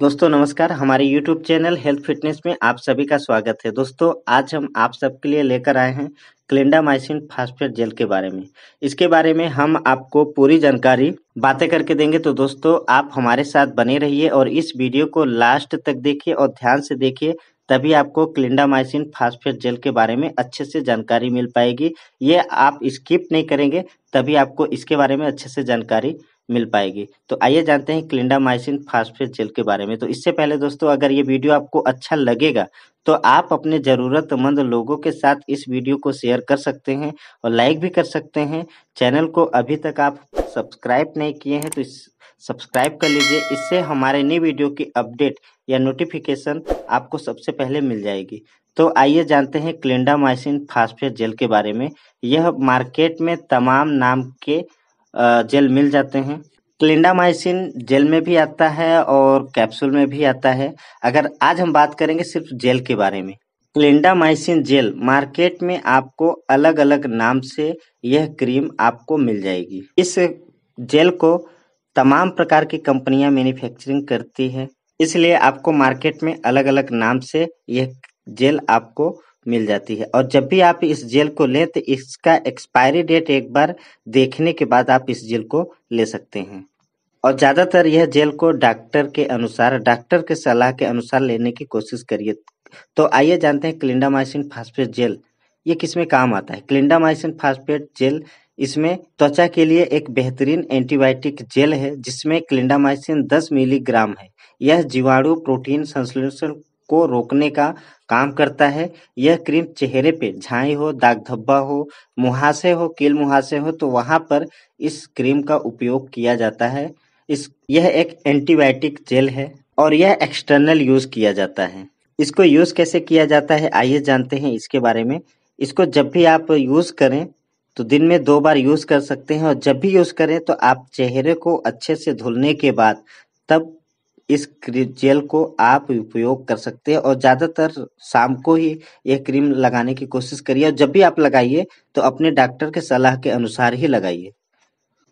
दोस्तों नमस्कार हमारे YouTube चैनल हेल्थ फिटनेस में आप सभी का स्वागत है दोस्तों आज हम आप सबके लिए लेकर आए हैं क्लेंडामाइसिन फास्फेट जेल के बारे में इसके बारे में हम आपको पूरी जानकारी बातें करके देंगे तो दोस्तों आप हमारे साथ बने रहिए और इस वीडियो को लास्ट तक देखिए और ध्यान से देखिए तभी आपको क्लिंडामाइसिन फास्फेट जेल के बारे में अच्छे से जानकारी मिल पाएगी ये आप स्किप नहीं करेंगे तभी आपको इसके बारे में अच्छे से जानकारी मिल पाएगी तो आइए जानते हैं क्लिंडामाइसिन फास्फेट जेल के बारे में तो इससे पहले दोस्तों अगर ये वीडियो आपको अच्छा लगेगा तो आप अपने ज़रूरतमंद लोगों के साथ इस वीडियो को शेयर कर सकते हैं और लाइक भी कर सकते हैं चैनल को अभी तक आप सब्सक्राइब नहीं किए हैं तो सब्सक्राइब कर लीजिए इससे हमारे नई वीडियो की अपडेट या नोटिफिकेशन आपको सबसे पहले मिल जाएगी तो आइए जानते हैं क्लिंडामाइसिन फास्फेट जेल के बारे में यह मार्केट में तमाम नाम के जेल मिल जाते हैं क्लिंडामाइसिन जेल में भी आता है और कैप्सूल में भी आता है अगर आज हम बात करेंगे सिर्फ जेल के बारे में क्लिंडामाइसिन जेल मार्केट में आपको अलग अलग नाम से यह क्रीम आपको मिल जाएगी इस जेल को तमाम प्रकार की कंपनियां मैन्युफैक्चरिंग करती है इसलिए आपको मार्केट में अलग अलग नाम से यह जेल आपको मिल जाती है और जब भी आप इस जेल को लें तो इसका एक्सपायरी डेट एक बार देखने के बाद आप इस जेल को ले सकते हैं और ज़्यादातर यह जेल को डॉक्टर के अनुसार डॉक्टर के सलाह के अनुसार लेने की कोशिश करिए तो आइए जानते हैं क्लिंडामाइसिन फास्फेट जेल ये किस में काम आता है क्लिंडामाइसिन फास्फेट जेल इसमें त्वचा के लिए एक बेहतरीन एंटीबायोटिक जेल है जिसमें क्लिंडामाइसिन 10 मिलीग्राम है यह जीवाणु प्रोटीन संश्लेषण को रोकने का काम करता है यह क्रीम चेहरे पे झाई हो दाग धब्बा हो मुहासे हो केल मुहासे हो तो वहां पर इस क्रीम का उपयोग किया जाता है इस यह एक एंटीबायोटिक जेल है और यह एक्सटर्नल यूज किया जाता है इसको यूज कैसे किया जाता है आइए जानते हैं इसके बारे में इसको जब भी आप यूज करें तो दिन में दो बार यूज कर सकते हैं और जब भी यूज करें तो आप चेहरे को अच्छे से धुलने के बाद तब इस जेल को आप उपयोग कर सकते हैं और ज़्यादातर शाम को ही ये क्रीम लगाने की कोशिश करिए और जब भी आप लगाइए तो अपने डॉक्टर के सलाह के अनुसार ही लगाइए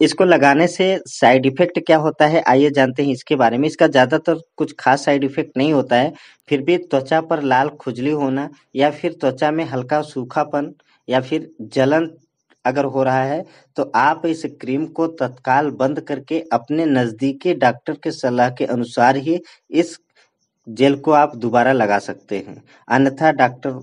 इसको लगाने से साइड इफेक्ट क्या होता है आइए जानते हैं इसके बारे में इसका ज़्यादातर कुछ खास साइड इफेक्ट नहीं होता है फिर भी त्वचा पर लाल खुजली होना या फिर त्वचा में हल्का सूखापन या फिर जलन अगर हो रहा है तो आप इस क्रीम को तत्काल बंद करके अपने नज़दीकी डॉक्टर के सलाह के अनुसार ही इस जेल को आप दोबारा लगा सकते हैं अन्यथा डॉक्टर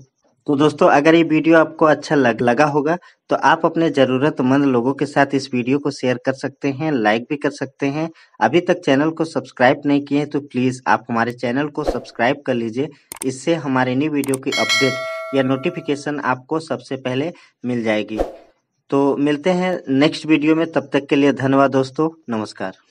तो दोस्तों अगर ये वीडियो आपको अच्छा लग लगा होगा तो आप अपने ज़रूरतमंद लोगों के साथ इस वीडियो को शेयर कर सकते हैं लाइक भी कर सकते हैं अभी तक चैनल को सब्सक्राइब नहीं किए हैं तो प्लीज़ आप हमारे चैनल को सब्सक्राइब कर लीजिए इससे हमारे नई वीडियो की अपडेट या नोटिफिकेशन आपको सबसे पहले मिल जाएगी तो मिलते हैं नेक्स्ट वीडियो में तब तक के लिए धन्यवाद दोस्तों नमस्कार